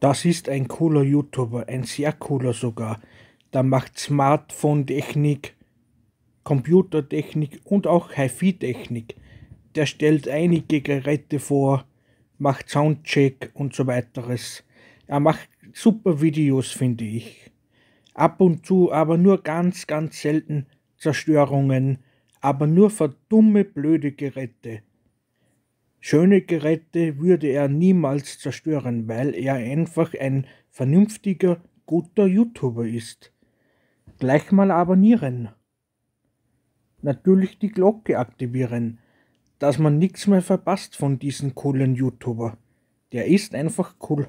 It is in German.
Das ist ein cooler YouTuber, ein sehr cooler sogar. Der macht Smartphone-Technik, Computertechnik und auch HiFi-Technik. Der stellt einige Geräte vor, macht Soundcheck und so weiteres. Er macht super Videos, finde ich. Ab und zu, aber nur ganz, ganz selten Zerstörungen, aber nur für dumme, blöde Geräte. Schöne Geräte würde er niemals zerstören, weil er einfach ein vernünftiger, guter YouTuber ist. Gleich mal abonnieren. Natürlich die Glocke aktivieren, dass man nichts mehr verpasst von diesem coolen YouTuber. Der ist einfach cool.